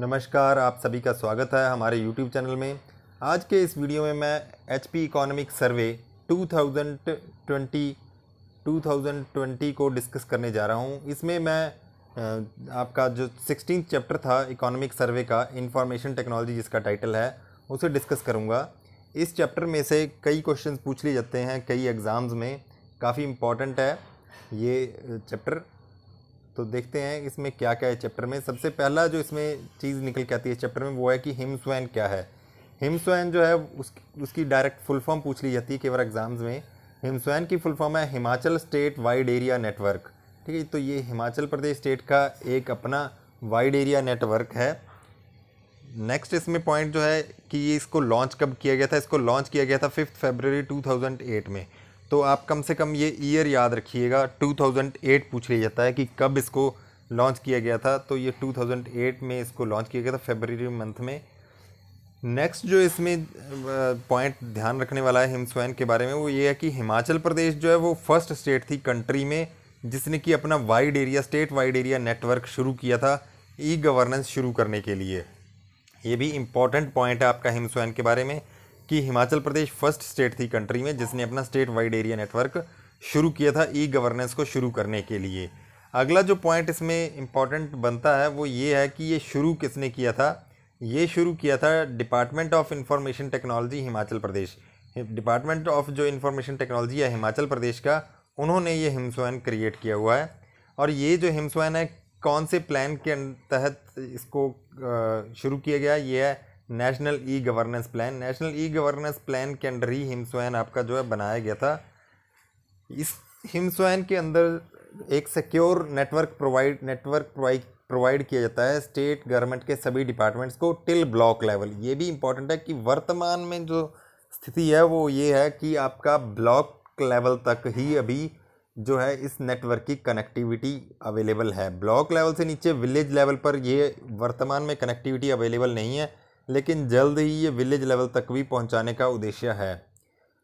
नमस्कार आप सभी का स्वागत है हमारे YouTube चैनल में आज के इस वीडियो में मैं एच पी इकोनॉमिक सर्वे 2020 2020 को डिस्कस करने जा रहा हूँ इसमें मैं आपका जो सिक्सटीन चैप्टर था इकोनॉमिक सर्वे का इंफॉर्मेशन टेक्नोलॉजी जिसका टाइटल है उसे डिस्कस करूँगा इस चैप्टर में से कई क्वेश्चन पूछ लिए जाते हैं कई एग्ज़ाम्स में काफ़ी इम्पॉर्टेंट है ये चैप्टर तो देखते हैं इसमें क्या क्या है चैप्टर में सबसे पहला जो इसमें चीज़ निकल के आती है चैप्टर में वो है कि हिमस्वैन क्या है हिमस्वैन जो है उस, उसकी डायरेक्ट फुल फॉर्म पूछ ली जाती है कई बार एग्ज़ाम्स में हिमस्वैन की फुल फॉर्म है Himachal state wide area network ठीक है तो ये हिमाचल प्रदेश स्टेट का एक अपना वाइड एरिया नेटवर्क है नेक्स्ट इसमें पॉइंट जो है कि ये इसको लॉन्च कब किया गया था इसको लॉन्च किया गया था फिफ्थ फेबररी 2008 में तो आप कम से कम ये ईयर याद रखिएगा 2008 पूछ लिया जाता है कि कब इसको लॉन्च किया गया था तो ये 2008 में इसको लॉन्च किया गया था फेबररी मंथ में नेक्स्ट जो इसमें पॉइंट ध्यान रखने वाला है हिमस्वैन के बारे में वो ये है कि हिमाचल प्रदेश जो है वो फर्स्ट स्टेट थी कंट्री में जिसने कि अपना wide area state wide area network शुरू किया था ई गवर्नेंस शुरू करने के लिए ये भी इम्पॉर्टेंट पॉइंट है आपका हिमस्वैन के बारे में कि हिमाचल प्रदेश फर्स्ट स्टेट थी कंट्री में जिसने अपना स्टेट वाइड एरिया नेटवर्क शुरू किया था ई गवर्नेंस को शुरू करने के लिए अगला जो पॉइंट इसमें इम्पॉर्टेंट बनता है वो ये है कि ये शुरू किसने किया था ये शुरू किया था department of information technology Himachal Pradesh department of जो इंफॉर्मेशन टेक्नोलॉजी है हिमाचल प्रदेश का उन्होंने ये हिमस्वैन क्रिएट किया हुआ है और ये जो हिमस्वैन है कौन से प्लान के तहत इसको शुरू किया गया ये है national e governance plan national e governance plan के अंडर ही हिमस्वैन आपका जो है बनाया गया था इस हिमस्वैन के अंदर एक secure network provide network provide provide किया जाता है स्टेट गवर्नमेंट के सभी डिपार्टमेंट्स को टिल ब्लॉक लेवल ये भी इम्पोर्टेंट है कि वर्तमान में जो स्थिति है वो ये है कि आपका ब्लॉक लेवल तक ही अभी जो है इस नेटवर्क की कनेक्टिविटी अवेलेबल है ब्लॉक लेवल से नीचे विलेज लेवल पर ये वर्तमान में कनेक्टिविटी अवेलेबल नहीं है लेकिन जल्द ही ये विलेज लेवल तक भी पहुंचाने का उद्देश्य है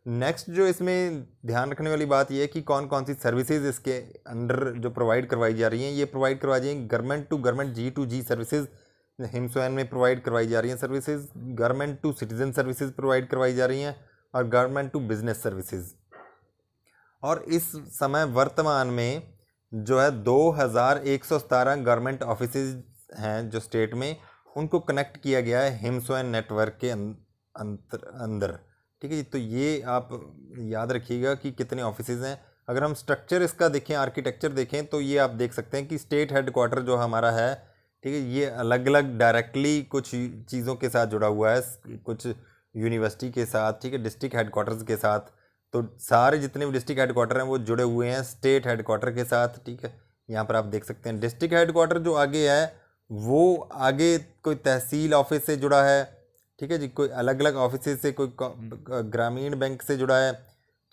नेक्स्ट जो इसमें ध्यान रखने वाली बात यह है कि कौन कौन सी सर्विसेज इसके अंडर जो प्रोवाइड करवाई जा रही हैं ये प्रोवाइड करवाई जा government to government G to G services हिमसोन में प्रोवाइड करवाई जा रही हैं services government to citizen services provide करवाई जा रही हैं और गवर्नमेंट टू बिजनेस सर्विसेज और इस समय वर्तमान में जो है दो हज़ार एक सौ सतारह गवर्नमेंट ऑफिस हैं जो स्टेट में उनको कनेक्ट किया गया है हिमसोयन नेटवर्क के अं-, अंतर अंदर ठीक है तो ये आप याद रखिएगा कि कितने ऑफिस हैं अगर हम स्ट्रक्चर इसका देखें आर्किटेक्चर देखें तो ये आप देख सकते हैं कि स्टेट हेडकोार्टर जो हमारा है ठीक है ये अलग अलग डायरेक्टली कुछ चीज़ों के साथ जुड़ा हुआ है कुछ यूनिवर्सिटी के साथ ठीक है डिस्ट्रिक्ट हेडकोार्टर्स के साथ तो सारे जितने भी डिस्ट्रिक्ट हेडकोार्टर हैं वो जुड़े हुए हैं स्टेट हेडकोार्टर के साथ ठीक है यहाँ पर आप देख सकते हैं डिस्ट्रिक्ट हेडकोार्टर जो आगे है वो आगे कोई तहसील ऑफिस से जुड़ा है ठीक है जी कोई अलग अलग ऑफिस से कोई हम्म। ग्रामीण बैंक से जुड़ा है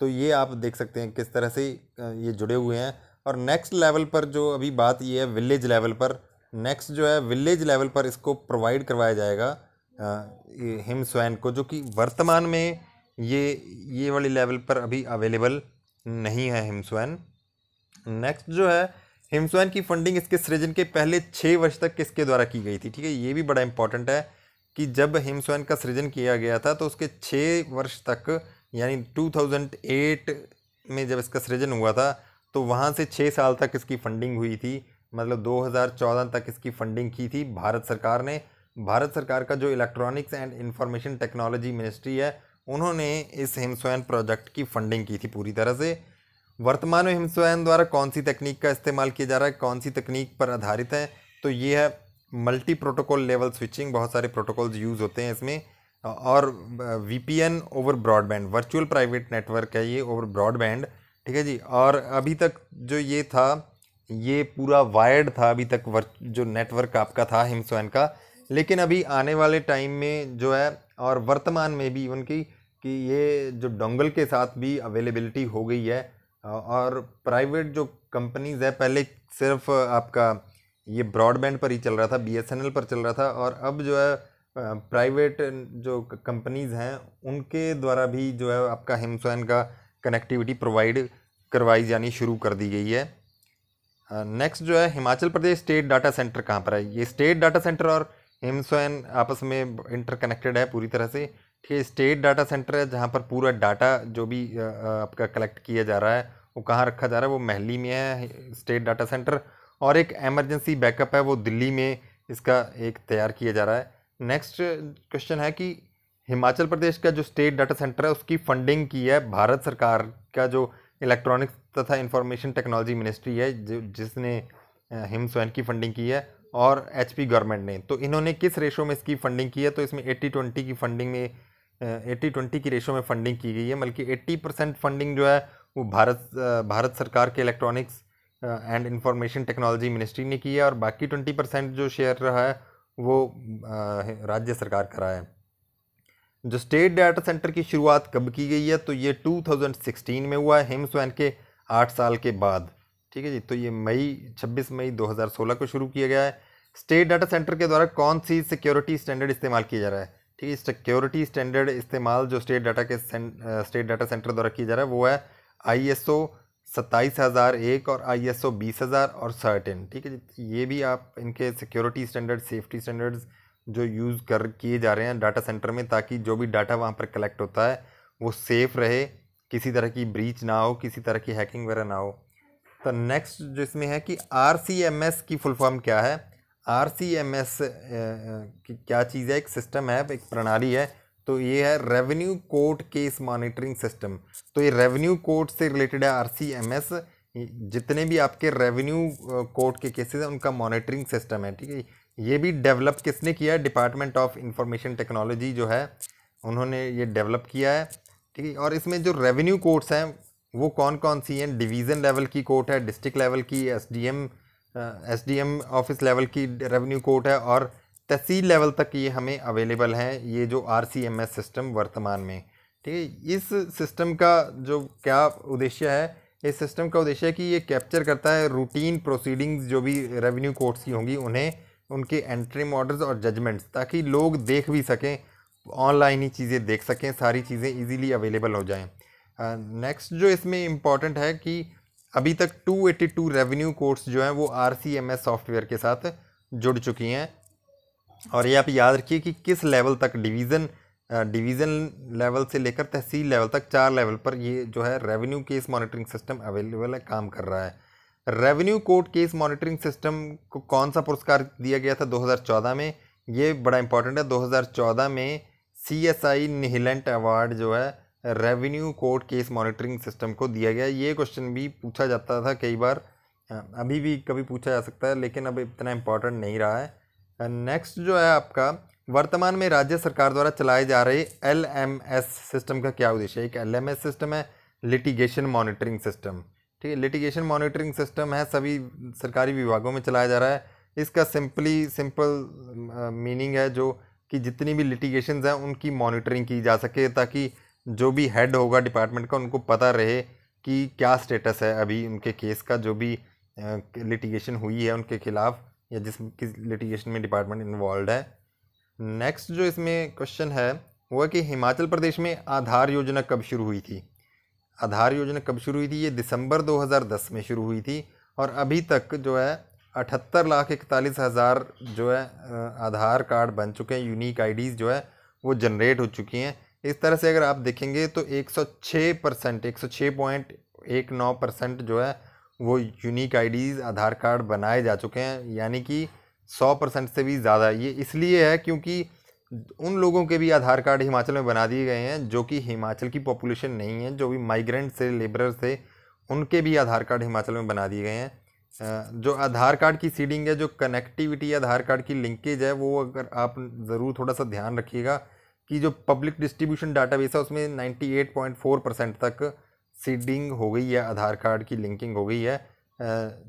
तो ये आप देख सकते हैं किस तरह से ये जुड़े हुए हैं और नेक्स्ट लेवल पर जो अभी बात ये है विलेज लेवल पर नेक्स्ट जो है विलेज लेवल पर इसको प्रोवाइड करवाया जाएगा हिम स्वैन को जो कि वर्तमान में ये ये वाली लेवल पर अभी अवेलेबल नहीं है हिम स्वैन नेक्स्ट जो है हिमस्वैन की फंडिंग इसके सृजन के पहले छः वर्ष तक किसके द्वारा की गई थी ठीक है ये भी बड़ा इंपॉर्टेंट है कि जब हिमस्वैन का सृजन किया गया था तो उसके छः वर्ष तक यानी 2008 में जब इसका सृजन हुआ था तो वहाँ से छः साल तक इसकी फंडिंग हुई थी मतलब 2014 तक इसकी फंडिंग की थी भारत सरकार ने भारत सरकार का जो electronics and information technology ministry है उन्होंने इस हिमस्वैन प्रोजेक्ट की फंडिंग की थी पूरी तरह से वर्तमान में हिमस्वयन द्वारा कौन सी तकनीक का इस्तेमाल किया जा रहा है कौन सी तकनीक पर आधारित है तो ये है मल्टी प्रोटोकॉल लेवल स्विचिंग बहुत सारे प्रोटोकॉल्स यूज़ होते हैं इसमें और V over broadband virtual private network है ये ओवर ब्रॉडबैंड ठीक है जी और अभी तक जो ये था ये पूरा वायर्ड था अभी तक वर्च जो नेटवर्क आपका था हिमस्वैन का लेकिन अभी आने वाले टाइम में जो है और वर्तमान में भी इवन की कि ये जो डोंगल के साथ भी अवेलेबिलिटी हो गई है और प्राइवेट जो कंपनीज़ है पहले सिर्फ आपका ये ब्रॉडबैंड पर ही चल रहा था बीएसएनएल पर चल रहा था और अब जो है प्राइवेट जो कंपनीज़ हैं उनके द्वारा भी जो है आपका हिमसैन का कनेक्टिविटी प्रोवाइड करवाई जानी शुरू कर दी गई है नेक्स्ट जो है Himachal Pradesh state data centre कहाँ पर है ये स्टेट डाटा सेंटर और हिमसैन आपस में इंटरकनेक्टेड है पूरी तरह से ठीक है स्टेट डाटा सेंटर है जहाँ पर पूरा डाटा जो भी आपका कलेक्ट किया जा रहा है वो कहाँ रखा जा रहा है वो महली में है स्टेट डाटा सेंटर और एक एमरजेंसी बैकअप है वो दिल्ली में इसका एक तैयार किया जा रहा है नेक्स्ट क्वेश्चन है कि हिमाचल प्रदेश का जो स्टेट डाटा सेंटर है उसकी फंडिंग की है भारत सरकार का जो इलेक्ट्रॉनिक्स तथा इंफॉर्मेशन टेक्नोलॉजी मिनिस्ट्री है जो जिसने हिम स्वयं की फंडिंग की है और एच गवर्नमेंट ने तो इन्होंने किस रेशो में इसकी फंडिंग की है तो इसमें एट्टी ट्वेंटी की फंडिंग में एट्टी ट्वेंटी की रेशो में फंडिंग की गई है बल्कि एट्टी परसेंट फंडिंग जो है वो भारत भारत सरकार के electronics and information technology ministry ने की है और बाकी ट्वेंटी परसेंट जो शेयर रहा है वो राज्य सरकार का रहा है जो स्टेट डाटा सेंटर की शुरुआत कब की गई है तो ये 2016 में हुआ है हेम्सवैन के आठ साल के बाद ठीक है जी तो ये मई 26 मई 2016 को शुरू किया गया है स्टेट डाटा सेंटर के द्वारा कौन सी सिक्योरिटी स्टैंडर्ड इस्तेमाल किया जा रहा है ठीक है सिक्योरिटी स्टैंडर्ड इस्तेमाल जो स्टेट डाटा के स्टेट डाटा सेंटर द्वारा किया जा रहा है वो है आई एस ओ सत्ताईस हज़ार एक और आई एस ओ बीस हज़ार और सर्टेन ठीक है तो ये भी आप इनके सिक्योरिटी स्टैंडर्ड सेफ्टी स्टैंडर्ड्स जो यूज़ कर किए जा रहे हैं डाटा सेंटर में ताकि जो भी डाटा वहाँ पर कलेक्ट होता है वो सेफ़ रहे किसी तरह की ब्रीच ना हो किसी तरह की हैकिंग वगैरह ना हो तो नेक्स्ट जो इसमें है कि आर सी एम एस की फुल फॉर्म क्या है आर सी एम एस क्या चीज़ है एक सिस्टम है एक प्रणाली है तो ये है revenue court case monitoring system तो ये रेवेन्यू कोर्ट से रिलेटेड है आर सी एम एस जितने भी आपके रेवेन्यू कोर्ट के केसेस हैं उनका मॉनिटरिंग सिस्टम है ठीक है ये भी डेवलप किसने किया है डिपार्टमेंट ऑफ इंफॉर्मेशन टेक्नोलॉजी जो है उन्होंने ये डेवलप किया है ठीक है और इसमें जो रेवेन्यू कोर्ट्स हैं वो कौन कौन सी हैं डिवीज़न लेवल की कोर्ट है डिस्ट्रिक्ट लेवल की S D M S D M office level की रेवेन्यू कोर्ट है और तहसील लेवल तक ये हमें अवेलेबल है ये जो R C M S system वर्तमान में ठीक है इस सिस्टम का जो क्या उद्देश्य है इस सिस्टम का उद्देश्य है कि ये कैप्चर करता है रूटीन प्रोसीडिंग्स जो भी रेवेन्यू कोर्ट्स की होंगी उन्हें उनके एंट्री मॉडल्स और जजमेंट्स ताकि लोग देख भी सकें ऑनलाइन ही चीज़ें देख सकें सारी चीज़ें इजीली अवेलेबल हो जाएं नेक्स्ट uh, जो इसमें इम्पॉर्टेंट है कि अभी तक 282 रेवेन्यू कोर्स जो हैं वो आर सॉफ्टवेयर के साथ जुड़ चुकी हैं और ये आप याद रखिए कि किस लेवल तक डिवीज़न डिवीज़न लेवल से लेकर तहसील लेवल तक चार लेवल पर ये जो है revenue case monitoring system available है काम कर रहा है revenue court case monitoring system को कौन सा पुरस्कार दिया गया था 2014 में ये बड़ा इंपॉर्टेंट है 2014 में सी एस आई अवार्ड जो है revenue court case monitoring system को दिया गया ये क्वेश्चन भी पूछा जाता था कई बार अभी भी कभी पूछा जा सकता है लेकिन अब इतना इम्पोर्टेंट नहीं रहा है नेक्स्ट जो है आपका वर्तमान में राज्य सरकार द्वारा चलाए जा रहे एल एम एस सिस्टम का क्या उद्देश्य है एक एल एम एस सिस्टम है लिटिगेशन मॉनिटरिंग सिस्टम ठीक है लिटिगेशन मॉनिटरिंग सिस्टम है सभी सरकारी विभागों में चलाया जा रहा है इसका सिंपली सिंपल मीनिंग है जो कि जितनी भी लिटिगेशंस हैं उनकी मॉनिटरिंग की जा सके ताकि जो भी हेड होगा डिपार्टमेंट का उनको पता रहे कि क्या स्टेटस है अभी उनके केस का जो भी लिटिगेशन हुई है उनके खिलाफ़ या जिस किस लिटिगेशन में डिपार्टमेंट इन्वॉल्व है नेक्स्ट जो इसमें क्वेश्चन है वो है कि हिमाचल प्रदेश में आधार योजना कब शुरू हुई थी आधार योजना कब शुरू हुई थी ये दिसंबर 2010 में शुरू हुई थी और अभी तक जो है अठहत्तर लाख इकतालीस हज़ार जो है आधार कार्ड बन चुके हैं यूनिक आईडीज़ जो है वो जनरेट हो चुकी हैं इस तरह से अगर आप देखेंगे तो 106 परसेंट एक सौ छः पॉइंट एक नौ परसेंट जो है वो यूनिक आईडीज़ आधार कार्ड बनाए जा चुके हैं यानी कि सौ परसेंट से भी ज़्यादा ये इसलिए है क्योंकि उन लोगों के भी आधार कार्ड हिमाचल में बना दिए गए हैं जो कि हिमाचल की पॉपुलेशन नहीं है जो भी माइग्रेंट से लेबरर से उनके भी आधार कार्ड हिमाचल में बना दिए गए हैं जो आधार कार्ड की सीडिंग है जो कनेक्टिविटी आधार कार्ड की लिंकेज है वो अगर आप ज़रूर थोड़ा सा ध्यान रखिएगा कि जो पब्लिक डिस्ट्रीब्यूशन डाटाबेस है उसमें 98.4 परसेंट तक सीडिंग हो गई है आधार कार्ड की लिंकिंग हो गई है आ,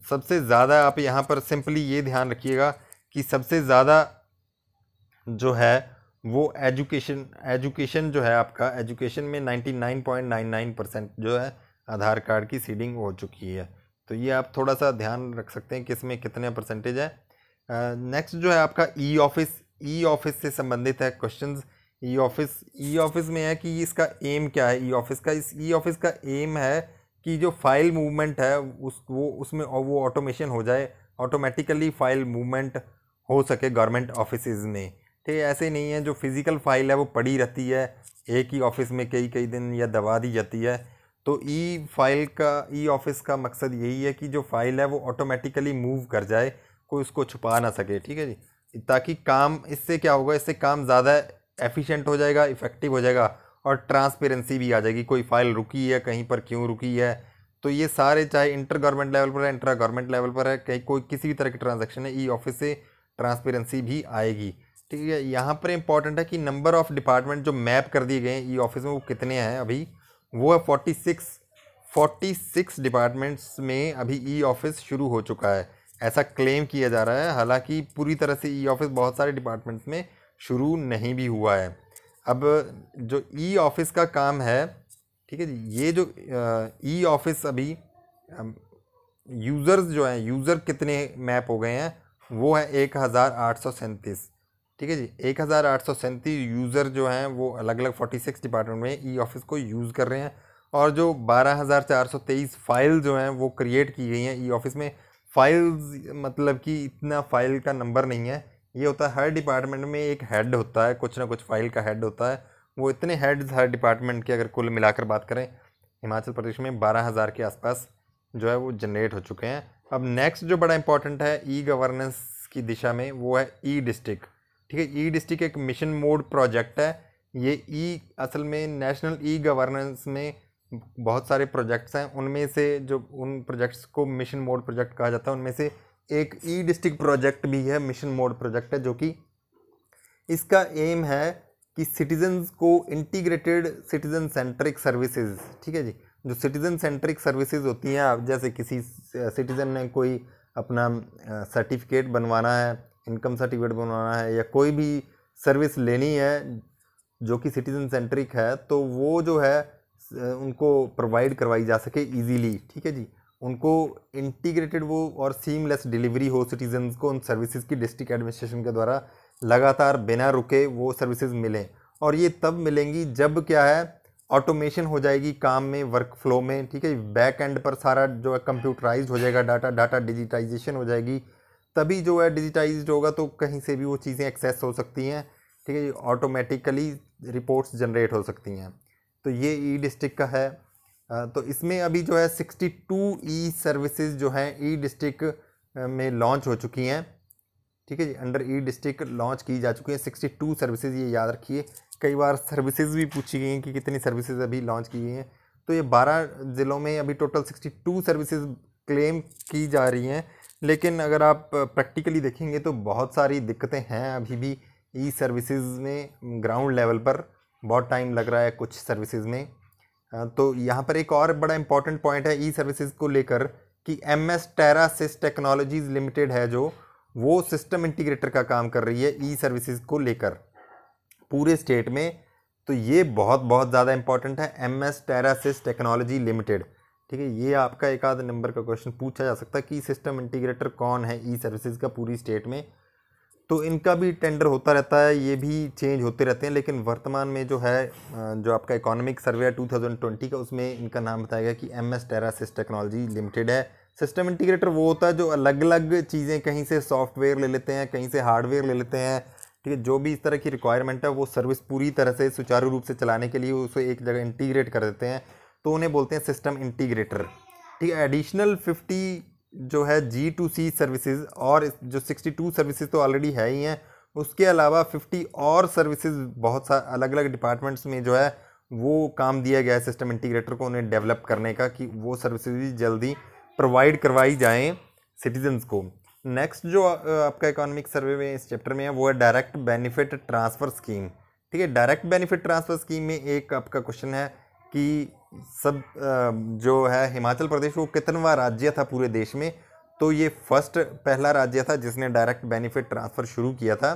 सबसे ज़्यादा आप यहाँ पर सिंपली ये ध्यान रखिएगा कि सबसे ज़्यादा जो है वो एजुकेशन एजुकेशन जो है आपका एजुकेशन में 99.99 परसेंट जो है आधार कार्ड की सीडिंग हो चुकी है तो ये आप थोड़ा सा ध्यान रख सकते हैं कि इसमें कितने परसेंटेज है नेक्स्ट जो है आपका ई ऑफिस ई ऑफिस से संबंधित है questions e office e office में है कि इसका एम क्या है ई ऑफिस का इस ई ऑफिस का एम है कि जो फाइल मूवमेंट है उस वो उसमें वो ऑटोमेशन हो जाए ऑटोमेटिकली फाइल मूवमेंट हो सके गवर्नमेंट ऑफिस में ठीक है ऐसे नहीं है जो फिज़िकल फाइल है वो पड़ी रहती है एक ही ऑफिस में कई कई दिन या दबा दी जाती है तो ई फाइल का ई ऑफिस का मकसद यही है कि जो फाइल है वो ऑटोमेटिकली मूव कर जाए कोई उसको छुपा ना सके ठीक है जी ताकि काम इससे क्या होगा इससे काम ज़्यादा एफिशिएंट हो जाएगा इफ़ेक्टिव हो जाएगा और ट्रांसपेरेंसी भी आ जाएगी कोई फाइल रुकी है कहीं पर क्यों रुकी है तो ये सारे चाहे इंटर गवर्नमेंट लेवल पर है इंटर गवर्नमेंट लेवल पर है कहीं कोई किसी भी तरह की ट्रांजेक्शन है ई ऑफिस से ट्रांसपेरेंसी भी आएगी ठीक है यहाँ पर इंपॉर्टेंट है कि नंबर ऑफ़ डिपार्टमेंट जो मैप कर दिए गए हैं ई ऑफिस में वो कितने हैं अभी वो है forty six forty six departments में अभी ई ऑफिस शुरू हो चुका है ऐसा क्लेम किया जा रहा है हालांकि पूरी तरह से ई ऑफिस बहुत सारे डिपार्टमेंट्स में शुरू नहीं भी हुआ है अब जो ई ऑफिस का काम है ठीक है जी ये जो ई ऑफिस अभी यूज़र्स जो हैं यूज़र कितने मैप हो गए हैं वो है एक हज़ार आठ सौ सैंतीस ठीक है जी एक हज़ार आठ सौ सैंतीस यूज़र जो हैं वो अलग अलग फोर्टी सिक्स डिपार्टमेंट में ई ऑफिस को यूज़ कर रहे हैं और जो बारह हज़ार चार सौ तेईस फाइल जो हैं वो क्रिएट की गई हैं ई ऑफिस में फाइल्स मतलब कि इतना फाइल का नंबर नहीं है ये होता है हर डिपार्टमेंट में एक हेड होता है कुछ ना कुछ फाइल का हेड होता है वो इतने हेड्स हर डिपार्टमेंट के अगर कुल मिलाकर बात करें हिमाचल प्रदेश में बारह हज़ार के आसपास जो है वो जनरेट हो चुके हैं अब नेक्स्ट जो बड़ा इंपॉर्टेंट है ई गवर्नेंस की दिशा में वो है ई डिस्ट्रिक्ट ठीक है ई डिस्ट्रिक्ट एक मिशन मोड प्रोजेक्ट है ये ई e, असल में नेशनल ई गवर्नेंस में बहुत सारे प्रोजेक्ट्स हैं उनमें से जो उन प्रोजेक्ट्स को मिशन मोड प्रोजेक्ट कहा जाता है उनमें से एक ई डिस्ट्रिक्ट प्रोजेक्ट भी है मिशन मोड प्रोजेक्ट है जो कि इसका एम है कि सिटीजन्स को इंटीग्रेटेड सिटीजन सेंट्रिक सर्विसेज ठीक है जी जो सिटीजन सेंट्रिक सर्विसेज होती हैं आप जैसे किसी सिटीजन ने कोई अपना सर्टिफिकेट बनवाना है इनकम सर्टिफिकेट बनवाना है या कोई भी सर्विस लेनी है जो कि सिटीजन सेंट्रिक है तो वो जो है उनको प्रोवाइड करवाई जा सके इजीली ठीक है जी उनको इंटीग्रेटेड वो और सीमलेस डिलीवरी हो सिटीजन्स को उन सर्विसेज की डिस्ट्रिक्ट एडमिनिस्ट्रेशन के द्वारा लगातार बिना रुके वो सर्विसेज मिलें और ये तब मिलेंगी जब क्या है ऑटोमेशन हो जाएगी काम में वर्क फ्लो में ठीक है बैक एंड पर सारा जो है कंप्यूटराइज हो जाएगा डाटा डाटा डिजिटाइजेशन हो जाएगी तभी जो है डिजिटाइज होगा तो कहीं से भी वो चीज़ें एक्सेस हो सकती हैं ठीक है ऑटोमेटिकली रिपोर्ट्स जनरेट हो सकती हैं तो ये ई डिस्ट्रिक्ट का है तो इसमें अभी जो है 62 ई सर्विसेज जो हैं ई डिस्ट्रिक्ट में लॉन्च हो चुकी हैं ठीक है जी अंडर ई डिस्ट्रिक्ट लॉन्च की जा चुकी हैं सिक्सटी टू सर्विसेज ये याद रखिए कई बार सर्विसेज भी पूछी गई हैं कि कितनी सर्विसेज अभी लॉन्च की गई हैं तो ये बारह ज़िलों में अभी total sixty two services claim की जा रही हैं लेकिन अगर आप प्रैक्टिकली देखेंगे तो बहुत सारी दिक्कतें हैं अभी भी ई सर्विसेज में ग्राउंड लेवल पर बहुत टाइम लग रहा है कुछ सर्विसेज में हाँ, तो यहाँ पर एक और बड़ा इंपॉर्टेंट पॉइंट है ई सर्विसेज को लेकर कि M S Terasis technologies limited है जो वो सिस्टम इंटीग्रेटर का काम कर रही है ई सर्विसेज को लेकर पूरे स्टेट में तो ये बहुत बहुत ज़्यादा इंपॉर्टेंट है M S Terasis technology limited ठीक है ये आपका एक आध नंबर का क्वेश्चन पूछा जा सकता है कि सिस्टम इंटीग्रेटर कौन है ई सर्विसेज का पूरी स्टेट में तो इनका भी टेंडर होता रहता है ये भी चेंज होते रहते हैं लेकिन वर्तमान में जो है जो आपका इकोनॉमिक सर्वे है टू का उसमें इनका नाम बताया गया कि M S Terasis technology limited है सिस्टम इंटीग्रेटर वो होता है जो अलग अलग चीज़ें कहीं से सॉफ्टवेयर ले लेते हैं कहीं से हार्डवेयर ले लेते हैं ठीक है जो भी इस तरह की रिक्वायरमेंट है वो सर्विस पूरी तरह से सुचारू रूप से चलाने के लिए उसे एक जगह इंटीग्रेट कर देते हैं तो उन्हें बोलते हैं सिस्टम इंटीग्रेटर ठीक है एडिशनल फिफ्टी जो है जी टू सी सर्विसेज और जो सिक्सटी टू सर्विसेज तो ऑलरेडी है ही हैं उसके अलावा फिफ्टी और सर्विसेज बहुत सा अलग अलग डिपार्टमेंट्स में जो है वो काम दिया गया है सिस्टम इंटीग्रेटर को उन्हें डेवलप करने का कि वो सर्विसेज भी जल्दी प्रोवाइड करवाई जाएँ सिटीजन्स को नेक्स्ट जो आपका इकोनॉमिक सर्वे में इस चैप्टर में है वो है डायरेक्ट बेनिफिट ट्रांसफ़र स्कीम ठीक है डायरेक्ट बेनिफिट ट्रांसफ़र स्कीम में एक आपका क्वेश्चन है कि सब जो है हिमाचल प्रदेश वो कितनवा राज्य था पूरे देश में तो ये फर्स्ट पहला राज्य था जिसने डायरेक्ट बेनिफिट ट्रांसफ़र शुरू किया था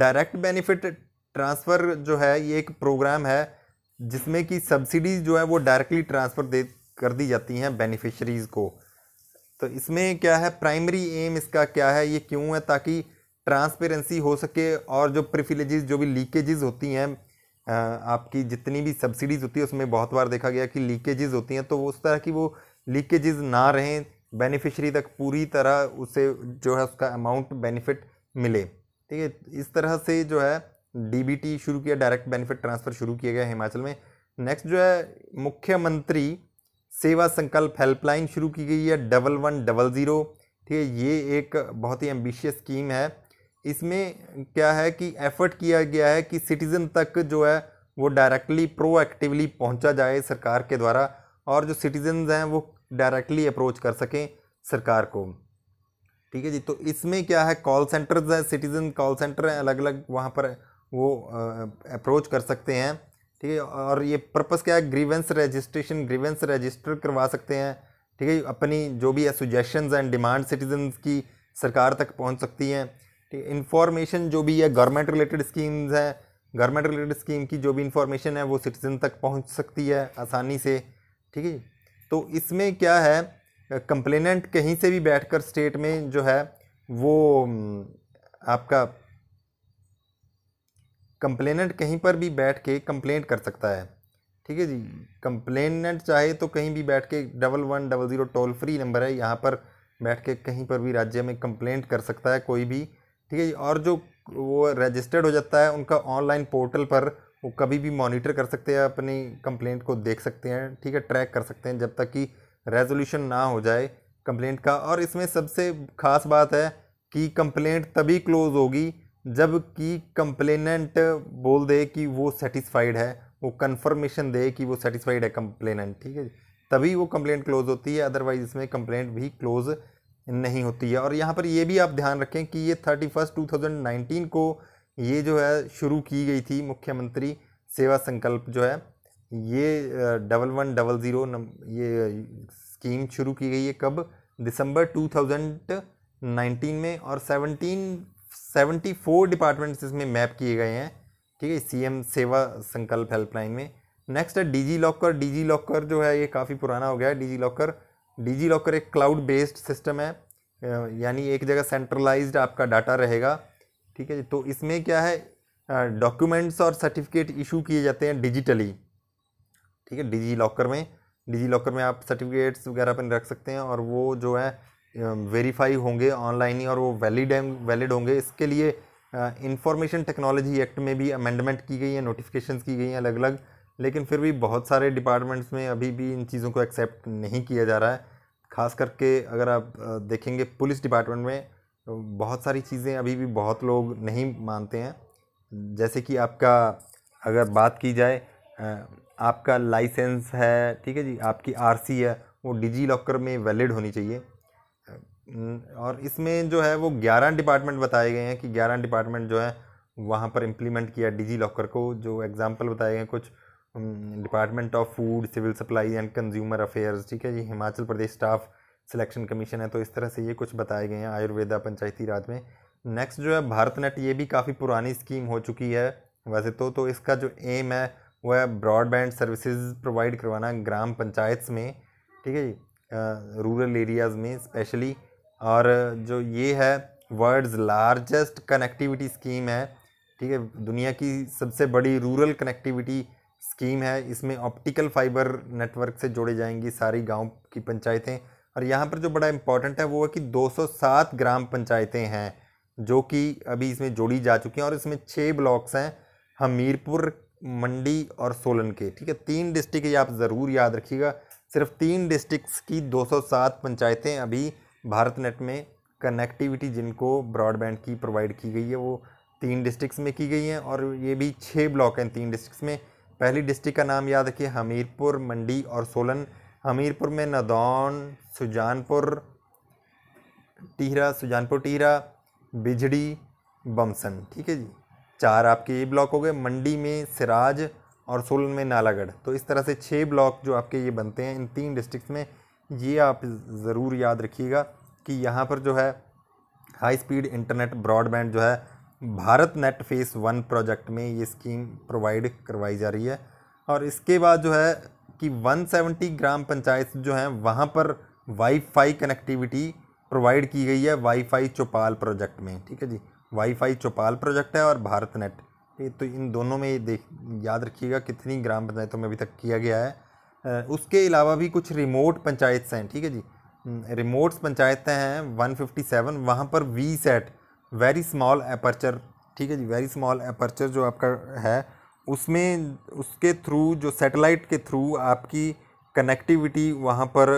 डायरेक्ट बेनिफिट ट्रांसफ़र जो है ये एक प्रोग्राम है जिसमें कि सब्सिडीज़ जो है वो डायरेक्टली ट्रांसफ़र दे कर दी जाती हैं बेनिफिशरीज़ को तो इसमें क्या है प्राइमरी एम इसका क्या है ये क्यों है ताकि ट्रांसपेरेंसी हो सके और जो प्रिफिलेजेस जो भी लीकेजेस होती हैं आपकी जितनी भी सब्सिडीज़ होती है उसमें बहुत बार देखा गया कि लीकेजेज़ होती हैं तो उस तरह की वो लीकेजेज़ ना रहें बेनिफिशरी तक पूरी तरह उसे जो है उसका अमाउंट बेनिफिट मिले ठीक है इस तरह से जो है डीबीटी शुरू किया डायरेक्ट बेनिफिट ट्रांसफ़र शुरू किया गया हिमाचल में नेक्स्ट जो है मुख्यमंत्री सेवा संकल्प हेल्पलाइन शुरू की गई है डबल वन डबल ज़ीरो ठीक है ये एक बहुत ही एम्बिशियस स्कीम है इसमें क्या है कि एफर्ट किया गया है कि सिटीज़न तक जो है वो डायरेक्टली प्रोएक्टिवली पहुंचा जाए सरकार के द्वारा और जो सिटीजन हैं वो डायरेक्टली अप्रोच कर सकें सरकार को ठीक है जी तो इसमें क्या है कॉल सेंटर्स हैं सिटीज़न कॉल सेंटर हैं अलग अलग वहाँ पर वो अप्रोच कर सकते हैं ठीक है और ये पर्पस क्या है ग्रीवेंस रजिस्ट्रेशन ग्रीवेंस रजिस्टर करवा सकते हैं ठीक है अपनी जो भी सुजेशन एंड डिमांड सिटीजन की सरकार तक पहुँच सकती हैं ठीक है इन्फॉर्मेशन जो भी है गवर्नमेंट रिलेटेड स्कीम्स हैं गवर्नमेंट रिलेटेड स्कीम की जो भी इन्फॉर्मेशन है वो सिटीज़न तक पहुंच सकती है आसानी से ठीक है तो इसमें क्या है कंप्लेनेंट कहीं से भी बैठकर स्टेट में जो है वो आपका कंप्लेनेंट कहीं पर भी बैठ के कंप्लेंट कर सकता है ठीक है जी कंप्लेनेंट चाहे तो कहीं भी बैठ के double one double zero toll free number है यहाँ पर बैठ के कहीं पर भी राज्य में कंप्लेंट कर सकता है कोई भी ठीक है और जो वो रजिस्टर्ड हो जाता है उनका ऑनलाइन पोर्टल पर वो कभी भी मॉनिटर कर सकते हैं अपनी कंप्लेंट को देख सकते हैं ठीक है ट्रैक कर सकते हैं जब तक कि रेजोल्यूशन ना हो जाए कंप्लेंट का और इसमें सबसे ख़ास बात है कि कंप्लेंट तभी क्लोज़ होगी जब कि कंप्लेनेंट बोल दे कि वो सेटिस्फाइड है वो कंफर्मेशन दे कि वो सेटिस्फाइड है कंप्लेनेंट ठीक है तभी वो कंप्लेंट क्लोज़ होती है अदरवाइज़ इसमें कंप्लेंट भी क्लोज़ नहीं होती है और यहाँ पर ये भी आप ध्यान रखें कि ये thirty first two thousand nineteen को ये जो है शुरू की गई थी मुख्यमंत्री सेवा संकल्प जो है ये डबल वन डबल ज़ीरो ये स्कीम शुरू की गई है कब दिसंबर टू थाउजेंड नाइनटीन में और सेवनटीन सेवेंटी फोर डिपार्टमेंट्स इसमें मैप किए गए हैं ठीक है सीएम सेवा संकल्प हेल्पलाइन में नेक्स्ट है डिजी लॉकर डिजी लॉकर जो है ये काफ़ी पुराना हो गया है डिजी लॉकर डिजी लॉकर एक क्लाउड बेस्ड सिस्टम है यानी एक जगह सेंट्रलाइज्ड आपका डाटा रहेगा ठीक है तो इसमें क्या है डॉक्यूमेंट्स और सर्टिफिकेट इशू किए जाते हैं डिजिटली ठीक है डिजी लॉकर में डिजी लॉकर में आप सर्टिफिकेट्स वगैरह अपन रख सकते हैं और वो जो है वेरीफाई होंगे ऑनलाइन ही और वो वैलिड वैलिड होंगे इसके लिए इंफॉर्मेशन टेक्नोलॉजी एक्ट में भी अमेंडमेंट की गई है नोटिफिकेशंस की गई हैं अलग अलग लेकिन फिर भी बहुत सारे डिपार्टमेंट्स में अभी भी इन चीज़ों को एक्सेप्ट नहीं किया जा रहा है ख़ास करके अगर आप देखेंगे पुलिस डिपार्टमेंट में बहुत सारी चीज़ें अभी भी बहुत लोग नहीं मानते हैं जैसे कि आपका अगर बात की जाए आपका लाइसेंस है ठीक है जी आपकी आरसी है वो डिजी लॉकर में वैलिड होनी चाहिए और इसमें जो है वो ग्यारह डिपार्टमेंट बताए गए हैं कि ग्यारह डिपार्टमेंट जो है वहाँ पर इम्प्लीमेंट किया डिजी लॉकर को जो एग्ज़ाम्पल बताए गए हैं कुछ department of food civil supply and consumer affairs ठीक है ये Himachal Pradesh staff selection commission है तो इस तरह से ये कुछ बताए गए हैं आयुर्वेदा पंचायती राज में नेक्स्ट जो है भारत नेट ये भी काफ़ी पुरानी स्कीम हो चुकी है वैसे तो तो इसका जो एम है वो है ब्रॉडबैंड सर्विसेज प्रोवाइड करवाना ग्राम पंचायत में ठीक है जी रूरल एरियाज़ में स्पेशली और जो ये है वर्ल्ड्स लार्जेस्ट कनेक्टिविटी स्कीम है ठीक है दुनिया की सबसे बड़ी रूरल कनेक्टिविटी स्कीम है इसमें ऑप्टिकल फाइबर नेटवर्क से जोड़े जाएंगी सारी गांव की पंचायतें और यहाँ पर जो बड़ा इम्पॉर्टेंट है वो है कि 207 ग्राम पंचायतें हैं जो कि अभी इसमें जोड़ी जा चुकी हैं और इसमें छः ब्लॉक्स हैं हमीरपुर मंडी और सोलन के ठीक है तीन डिस्ट्रिक्ट ये आप ज़रूर याद रखिएगा सिर्फ तीन डिस्ट्रिक्स की दो पंचायतें अभी भारत नेट में कनेक्टिविटी जिनको ब्रॉडबैंड की प्रोवाइड की गई है वो तीन डिस्ट्रिक्ट में की गई हैं और ये भी छः ब्लॉक हैं तीन डिस्ट्रिक्स में पहली डिस्ट्रिक्ट का नाम याद रखिए हमीरपुर मंडी और सोलन हमीरपुर में नदौन सुजानपुर टीहरा सुजानपुर टीहरा बिजड़ी बमसन ठीक है जी चार आपके ये ब्लॉक हो गए मंडी में सिराज और सोलन में नालागढ़ तो इस तरह से छः ब्लॉक जो आपके ये बनते हैं इन तीन डिस्ट्रिक्ट में ये आप ज़रूर याद रखिएगा कि यहाँ पर जो है हाई स्पीड इंटरनेट ब्रॉडबैंड जो है Bharat net phase one project में ये स्कीम प्रोवाइड करवाई जा रही है और इसके बाद जो है कि 170 ग्राम पंचायत जो हैं वहाँ पर वाईफाई कनेक्टिविटी प्रोवाइड की गई है वाईफाई चौपाल प्रोजेक्ट में ठीक है जी वाईफाई चौपाल प्रोजेक्ट है और भारत नेट ये तो इन दोनों में देख याद रखिएगा कितनी ग्राम पंचायतों में अभी तक किया गया है उसके अलावा भी कुछ रिमोट पंचायत हैं ठीक है जी रिमोट्स पंचायतें हैं 157 वहाँ पर V SAT very small aperture ठीक है जी वेरी स्मॉल एपर्चर जो आपका है उसमें उसके थ्रू जो सैटेलाइट के थ्रू आपकी कनेक्टिविटी वहाँ पर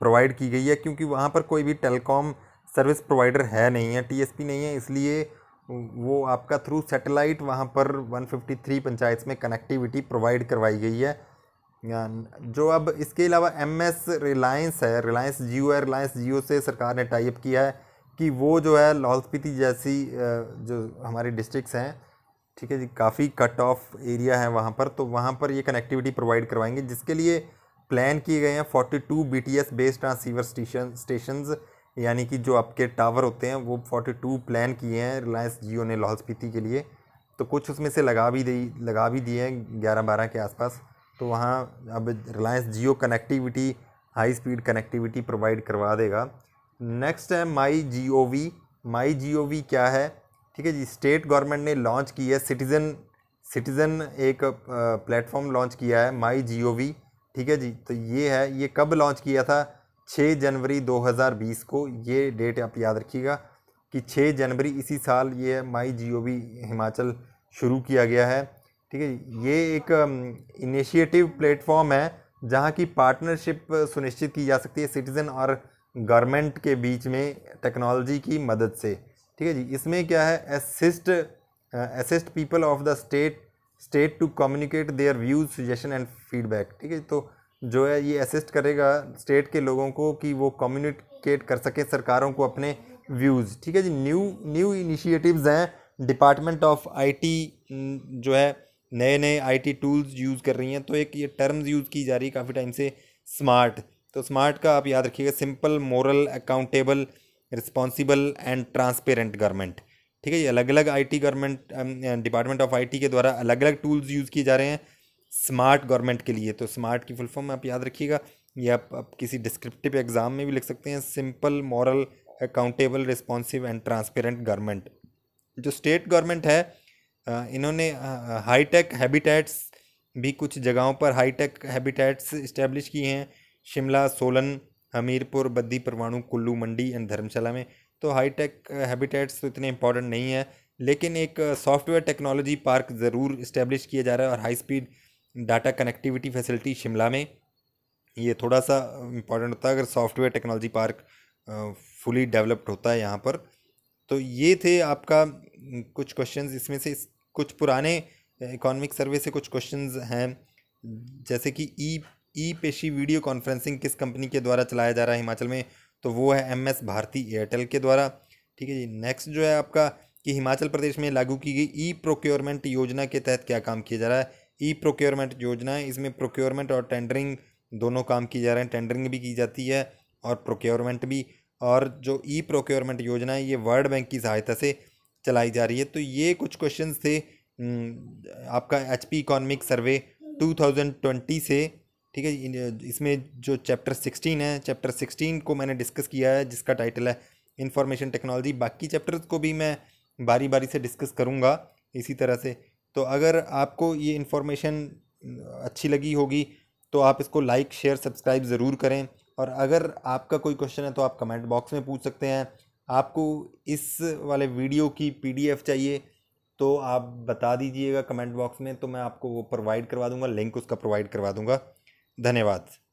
प्रोवाइड की गई है क्योंकि वहाँ पर कोई भी टेलीकॉम सर्विस प्रोवाइडर है नहीं है टीएसपी नहीं है इसलिए वो आपका थ्रू सैटेलाइट वहाँ पर 153 पंचायत में कनेक्टिविटी प्रोवाइड करवाई गई है जो अब इसके अलावा एम एस रिलायंस है रिलायंस जियो है रिलायंस जियो से सरकार ने टाइप किया है कि वो जो है लाहौल स्पीति जैसी जो हमारे डिस्ट्रिक्स हैं ठीक है जी काफ़ी कट ऑफ एरिया है वहाँ पर तो वहाँ पर ये कनेक्टिविटी प्रोवाइड करवाएंगे जिसके लिए प्लान किए गए हैं forty two B T S based transceiver station station यानी कि जो आपके टावर होते हैं वो फोर्टी टू प्लान किए हैं रिलायंस जियो ने लाहौल स्पीति के लिए तो कुछ उसमें से लगा भी दी लगा भी दिए हैं ग्यारह बारह के आसपास तो वहाँ अब Reliance Jio connectivity high speed connectivity provide करवा देगा नेक्स्ट है माई जी ओ वी माई जी ओ वी क्या है ठीक है जी स्टेट गवर्नमेंट ने लॉन्च की है सिटीज़न सिटीज़न एक प्लेटफॉर्म लॉन्च किया है माई जी ओ वी ठीक है जी तो ये है ये कब लॉन्च किया था 6 जनवरी 2020 को ये डेट आप याद रखिएगा कि 6 जनवरी इसी साल ये माई जी ओ वी हिमाचल शुरू किया गया है ठीक है ये एक इनिशिएटिव प्लेटफॉर्म है जहाँ की पार्टनरशिप सुनिश्चित की जा सकती है सिटीज़न और गवर्नमेंट के बीच में टेक्नोलॉजी की मदद से ठीक है जी इसमें क्या है assist assist people of the state state to communicate their views suggestion and feedback ठीक है तो जो है ये असिस्ट करेगा स्टेट के लोगों को कि वो कम्युनिकेट कर सके सरकारों को अपने व्यूज़ ठीक है जी न्यू न्यू इनिशिएटिव्स हैं डिपार्टमेंट ऑफ आईटी जो है नए नए आईटी टूल्स यूज़ कर रही हैं तो एक ये टर्म्स यूज़ की जा रही है काफ़ी टाइम से स्मार्ट तो स्मार्ट का आप याद रखिएगा simple moral accountable responsible and transparent government ठीक है ये अलग अलग IT government department of IT के द्वारा अलग अलग टूल्स यूज़ किए जा रहे हैं स्मार्ट गवर्नमेंट के लिए तो स्मार्ट की फुल फॉर्म आप याद रखिएगा या आप, आप किसी डिस्क्रिप्टिव एग्ज़ाम में भी लिख सकते हैं simple moral accountable responsive and transparent government जो स्टेट गवर्नमेंट है इन्होंने हाईटेक हैबिटेट्स भी कुछ जगहों पर हाईटेक हैबिटेट्स इस्टेब्लिश किए हैं शिमला सोलन हमीरपुर बद्दी परवाणु कुल्लू मंडी एंड धर्मशाला में तो हाई टेक हैबिटेट्स तो इतने इंपॉर्टेंट नहीं है लेकिन एक सॉफ्टवेयर टेक्नोलॉजी पार्क ज़रूर इस्टेब्लिश किया जा रहा है और high speed data connectivity facility Shimla में ये थोड़ा सा इम्पॉर्टेंट होता है अगर software technology park fully developed होता है यहाँ पर तो ये थे आपका कुछ क्वेश्चन इसमें से कुछ पुराने इकोनॉमिक सर्वे से कुछ क्वेश्चन हैं जैसे कि ई e ई पेशी वीडियो कॉन्फ्रेंसिंग किस कंपनी के द्वारा चलाया जा रहा है हिमाचल में तो वो है एम एस भारती एयरटेल के द्वारा ठीक है जी नेक्स्ट जो है आपका कि हिमाचल प्रदेश में लागू की गई ई प्रोक्योरमेंट योजना के तहत क्या काम किया जा रहा है ई प्रोक्योरमेंट योजना है इसमें प्रोक्योरमेंट और टेंडरिंग दोनों काम किए जा रहे हैं टेंडरिंग भी की जाती है और प्रोक्योरमेंट भी और जो ई प्रोक्योरमेंट योजना है ये वर्ल्ड बैंक की सहायता से चलाई जा रही है तो ये कुछ क्वेश्चन थे हम्म, आपका H P economic survey twenty से ठीक है इसमें जो चैप्टर सिक्सटीन है चैप्टर सिक्सटीन को मैंने डिस्कस किया है जिसका टाइटल है इन्फॉर्मेशन टेक्नोलॉजी बाकी चैप्टर्स को भी मैं बारी बारी से डिस्कस करूँगा इसी तरह से तो अगर आपको ये इन्फॉर्मेशन अच्छी लगी होगी तो आप इसको लाइक शेयर सब्सक्राइब ज़रूर करें और अगर आपका कोई क्वेश्चन है तो आप कमेंट बॉक्स में पूछ सकते हैं आपको इस वाले वीडियो की पीडीएफ चाहिए तो आप बता दीजिएगा कमेंट बॉक्स में तो मैं आपको वो प्रोवाइड करवा दूंगा लिंक उसका प्रोवाइड करवा दूंगा धन्यवाद